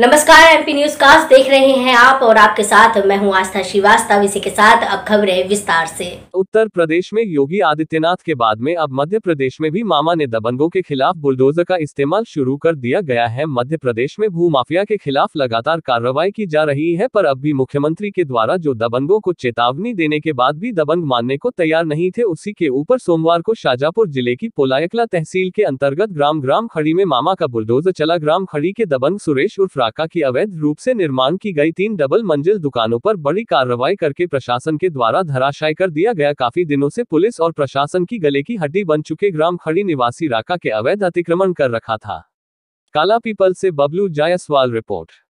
नमस्कार MP news cast देख रहे हैं आप और आपके साथ मैं हूं आस्था श्रीवास्तव इसी के साथ अब खबरें विस्तार से उत्तर प्रदेश में योगी आदित्यनाथ के बाद में अब मध्य प्रदेश में भी मामा ने दबंगों के खिलाफ बुलडोजर का इस्तेमाल शुरू कर दिया गया है मध्य प्रदेश में भू माफिया के खिलाफ लगातार कार्रवाई की जा रही है पर अब भी मुख्यमंत्री के द्वारा जो दबंगों को चेतावनी देने के बाद भी दबंग मानने को तैयार नहीं थे उसी के ऊपर सोमवार को शाजापुर जिले की पोलायकला तहसील के अंतर्गत ग्राम ग्राम खड़ी में मामा का बुलडोजर चला ग्राम खड़ी के दबंग सुरेश उर्फ इलाका की अवैध रूप से निर्माण की गई तीन डबल मंजिल दुकानों पर बड़ी कार्रवाई करके प्रशासन के द्वारा धराशायी कर दिया गया काफी दिनों से पुलिस और प्रशासन की गले की हड्डी बन चुके ग्राम खड़ी निवासी राका के अवैध अतिक्रमण कर रखा था काला पीपल से बबलू जायसवाल रिपोर्ट